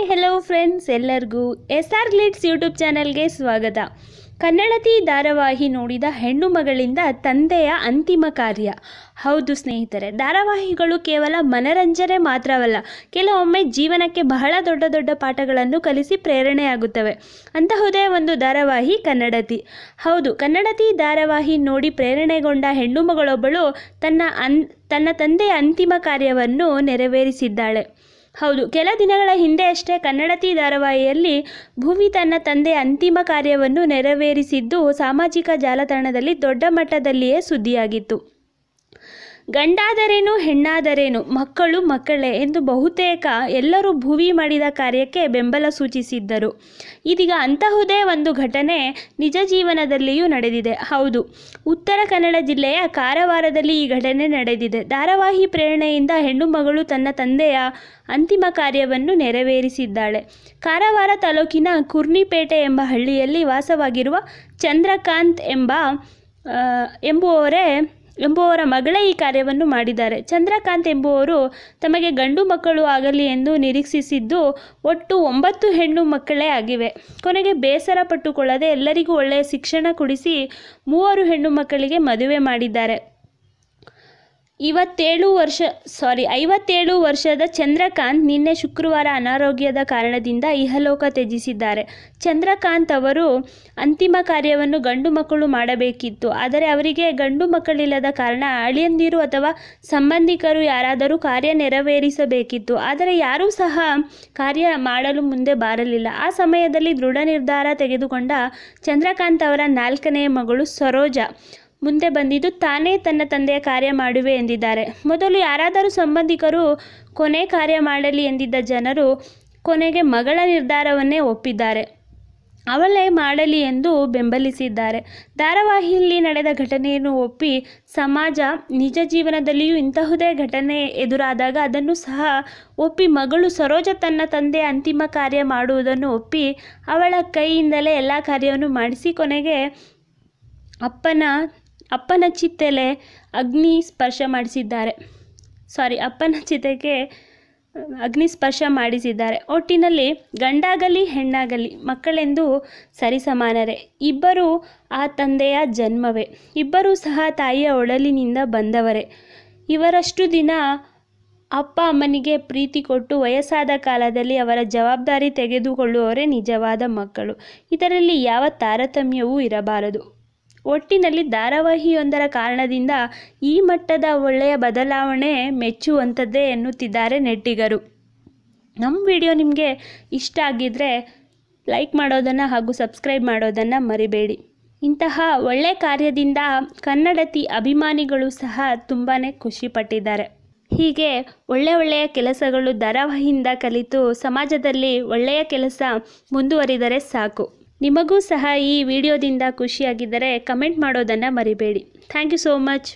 hi hello friends ಎಲ್ಲರಿಗೂ S R Glitz YouTube ಚಾನಲ್ಗೆ ಸ್ವಾಗತ ಕನ್ನಡತಿ ಧಾರಾವಾಹಿ ನೋಡಿದ ಹೆಣ್ಣು ಮಗಳಿಂದ ತಂದೆಯ ಅಂತಿಮ ಕಾರ್ಯ ಹೌದು ಸ್ನೇಹಿತರೆ ಧಾರಾವಾಹಿಗಳು ಕೇವಲ ಮನರಂಜನೆ ಮಾತ್ರವಲ್ಲ ಕೆಲವೊಮ್ಮೆ ಜೀವನಕ್ಕೆ ಬಹಳ ದೊಡ್ಡ ದೊಡ್ಡ ಪಾಠಗಳನ್ನು ಕಲಿಸಿ ಪ್ರೇರಣೆಯಾಗುತ್ತವೆ ಅಂತಹುದೇ ಒಂದು ಧಾರಾವಾಹಿ ಕನ್ನಡತಿ ಹೌದು ಕನ್ನಡತಿ ಧಾರಾವಾಹಿ ನೋಡಿ ಪ್ರೇರಣೆಗೊಂಡ ಹೆಣ್ಣು ಮಗಳೊಬ್ಬಳು ತನ್ನ ಅನ್ ತನ್ನ ತಂದೆಯ ಅಂತಿಮ ಕಾರ್ಯವನ್ನು ನೆರವೇರಿಸಿದ್ದಾಳೆ ಹೌದು ಕೆಲ ದಿನಗಳ ಹಿಂದೆ ಅಷ್ಟೇ ಕನ್ನಡತಿ ಧಾರಾವಾಹಿಯಲ್ಲಿ ಭೂಮಿ ತನ್ನ ತಂದೆ ಅಂತಿಮ ಕಾರ್ಯವನ್ನು ನೆರವೇರಿಸಿದ್ದು ಸಾಮಾಜಿಕ ಜಾಲತಾಣದಲ್ಲಿ ದೊಡ್ಡ ಮಟ್ಟದಲ್ಲಿಯೇ ಸುದ್ದಿಯಾಗಿತ್ತು ಗಂಡಾದರೇನು ಹೆಣ್ಣಾದರೇನು ಮಕ್ಕಳು ಮಕ್ಕಳೇ ಎಂದು ಬಹುತೇಕ ಎಲ್ಲರೂ ಭುವಿ ಮಾಡಿದ ಕಾರ್ಯಕ್ಕೆ ಬೆಂಬಲ ಸೂಚಿಸಿದ್ದರು ಇದೀಗ ಅಂತಹುದೇ ಒಂದು ಘಟನೆ ನಿಜ ಜೀವನದಲ್ಲಿಯೂ ನಡೆದಿದೆ ಹೌದು ಉತ್ತರ ಕನ್ನಡ ಜಿಲ್ಲೆಯ ಕಾರವಾರದಲ್ಲಿ ಈ ಘಟನೆ ನಡೆದಿದೆ ಧಾರಾವಾಹಿ ಪ್ರೇರಣೆಯಿಂದ ಹೆಣ್ಣು ಮಗಳು ತನ್ನ ತಂದೆಯ ಅಂತಿಮ ಕಾರ್ಯವನ್ನು ನೆರವೇರಿಸಿದ್ದಾಳೆ ಕಾರವಾರ ತಾಲೂಕಿನ ಕುರ್ನಿಪೇಟೆ ಎಂಬ ಹಳ್ಳಿಯಲ್ಲಿ ವಾಸವಾಗಿರುವ ಚಂದ್ರಕಾಂತ್ ಎಂಬ ಎಂಬುವವರೇ ಎಂಬುವರ ಮಗಳೇ ಈ ಕಾರ್ಯವನ್ನು ಮಾಡಿದ್ದಾರೆ ಚಂದ್ರಕಾಂತ್ ಎಂಬುವರು ತಮಗೆ ಗಂಡು ಮಕ್ಕಳು ಆಗಲಿ ಎಂದು ನಿರೀಕ್ಷಿಸಿದ್ದು ಒಟ್ಟು ಒಂಬತ್ತು ಹೆಣ್ಣು ಮಕ್ಕಳೇ ಆಗಿವೆ ಕೊನೆಗೆ ಬೇಸರ ಪಟ್ಟುಕೊಳ್ಳದೆ ಎಲ್ಲರಿಗೂ ಒಳ್ಳೆಯ ಶಿಕ್ಷಣ ಕೊಡಿಸಿ ಮೂವರು ಹೆಣ್ಣು ಮಕ್ಕಳಿಗೆ ಮದುವೆ ಮಾಡಿದ್ದಾರೆ ಇವತ್ತೇಳು ವರ್ಷ ಸಾರಿ ಐವತ್ತೇಳು ವರ್ಷದ ಚಂದ್ರಕಾಂತ್ ನಿನ್ನೆ ಶುಕ್ರವಾರ ಅನಾರೋಗ್ಯದ ಕಾರಣದಿಂದ ಇಹಲೋಕ ತ್ಯಜಿಸಿದ್ದಾರೆ ಚಂದ್ರಕಾಂತ್ ಅವರು ಅಂತಿಮ ಕಾರ್ಯವನ್ನು ಗಂಡು ಮಕ್ಕಳು ಮಾಡಬೇಕಿತ್ತು ಆದರೆ ಅವರಿಗೆ ಗಂಡು ಮಕ್ಕಳಿಲ್ಲದ ಕಾರಣ ಅಳಿಯಂದಿರು ಅಥವಾ ಸಂಬಂಧಿಕರು ಯಾರಾದರೂ ಕಾರ್ಯ ನೆರವೇರಿಸಬೇಕಿತ್ತು ಆದರೆ ಯಾರೂ ಸಹ ಕಾರ್ಯ ಮಾಡಲು ಮುಂದೆ ಬಾರಲಿಲ್ಲ ಆ ಸಮಯದಲ್ಲಿ ದೃಢ ನಿರ್ಧಾರ ತೆಗೆದುಕೊಂಡ ಚಂದ್ರಕಾಂತ್ ಅವರ ನಾಲ್ಕನೆಯ ಮಗಳು ಸರೋಜಾ ಮುಂದೆ ಬಂದಿದ್ದು ತಾನೇ ತನ್ನ ತಂದೆಯ ಕಾರ್ಯ ಮಾಡುವೆ ಎಂದಿದ್ದಾರೆ ಮೊದಲು ಯಾರಾದರೂ ಸಂಬಂಧಿಕರು ಕೊನೆ ಕಾರ್ಯ ಮಾಡಲಿ ಎಂದಿದ್ದ ಜನರು ಕೊನೆಗೆ ಮಗಳ ನಿರ್ಧಾರವನ್ನೇ ಒಪ್ಪಿದ್ದಾರೆ ಅವಳೇ ಮಾಡಲಿ ಎಂದು ಬೆಂಬಲಿಸಿದ್ದಾರೆ ಧಾರಾವಾಹಿಯಲ್ಲಿ ನಡೆದ ಘಟನೆಯನ್ನು ಒಪ್ಪಿ ಸಮಾಜ ನಿಜ ಜೀವನದಲ್ಲಿಯೂ ಇಂತಹುದೇ ಘಟನೆ ಎದುರಾದಾಗ ಅದನ್ನು ಸಹ ಒಪ್ಪಿ ಮಗಳು ಸರೋಜ ತನ್ನ ತಂದೆ ಅಂತಿಮ ಕಾರ್ಯ ಮಾಡುವುದನ್ನು ಒಪ್ಪಿ ಅವಳ ಕೈಯಿಂದಲೇ ಎಲ್ಲ ಕಾರ್ಯವನ್ನು ಮಾಡಿಸಿ ಕೊನೆಗೆ ಅಪ್ಪನ ಅಪ್ಪನ ಚಿತೆಲೆ ಅಗ್ನಿ ಸ್ಪರ್ಶ ಮಾಡಿಸಿದ್ದಾರೆ ಸಾರಿ ಅಪ್ಪನ ಚಿತೆಗೆ ಅಗ್ನಿ ಸ್ಪರ್ಶ ಮಾಡಿಸಿದ್ದಾರೆ ಒಟ್ಟಿನಲ್ಲಿ ಗಂಡಾಗಲಿ ಹೆಣ್ಣಾಗಲಿ ಮಕ್ಕಳೆಂದು ಸರಿಸಮಾನರೇ ಇಬ್ಬರೂ ಆ ತಂದೆಯ ಜನ್ಮವೇ ಇಬ್ಬರೂ ಸಹ ತಾಯಿಯ ಒಡಲಿನಿಂದ ಬಂದವರೇ ಇವರಷ್ಟು ದಿನ ಅಪ್ಪ ಅಮ್ಮನಿಗೆ ಪ್ರೀತಿ ಕೊಟ್ಟು ವಯಸ್ಸಾದ ಕಾಲದಲ್ಲಿ ಅವರ ಜವಾಬ್ದಾರಿ ತೆಗೆದುಕೊಳ್ಳುವವರೇ ನಿಜವಾದ ಮಕ್ಕಳು ಇದರಲ್ಲಿ ಯಾವ ತಾರತಮ್ಯವೂ ಇರಬಾರದು ಒಟ್ಟಿನಲ್ಲಿ ಧಾರಾವಾಹಿಯೊಂದರ ಕಾರಣದಿಂದ ಈ ಮಟ್ಟದ ಒಳ್ಳೆಯ ಬದಲಾವಣೆ ಮೆಚ್ಚುವಂಥದ್ದೇ ಎನ್ನುತ್ತಿದ್ದಾರೆ ನೆಟ್ಟಿಗರು ನಮ್ಮ ವಿಡಿಯೋ ನಿಮಗೆ ಇಷ್ಟ ಆಗಿದ್ದರೆ ಲೈಕ್ ಮಾಡೋದನ್ನು ಹಾಗೂ ಸಬ್ಸ್ಕ್ರೈಬ್ ಮಾಡೋದನ್ನು ಮರಿಬೇಡಿ ಇಂತಹ ಒಳ್ಳೆ ಕಾರ್ಯದಿಂದ ಕನ್ನಡತಿ ಅಭಿಮಾನಿಗಳು ಸಹ ತುಂಬಾ ಖುಷಿಪಟ್ಟಿದ್ದಾರೆ ಹೀಗೆ ಒಳ್ಳೆ ಒಳ್ಳೆಯ ಕೆಲಸಗಳು ಧಾರಾವಾಹಿಯಿಂದ ಕಲಿತು ಸಮಾಜದಲ್ಲಿ ಒಳ್ಳೆಯ ಕೆಲಸ ಮುಂದುವರಿದರೆ ಸಾಕು ನಿಮಗೂ ಸಹ ಈ ವಿಡಿಯೋದಿಂದ ಖುಷಿಯಾಗಿದ್ದರೆ ಕಮೆಂಟ್ ಮಾಡೋದನ್ನು ಮರಿಬೇಡಿ ಥ್ಯಾಂಕ್ ಯು ಸೋ ಮಚ್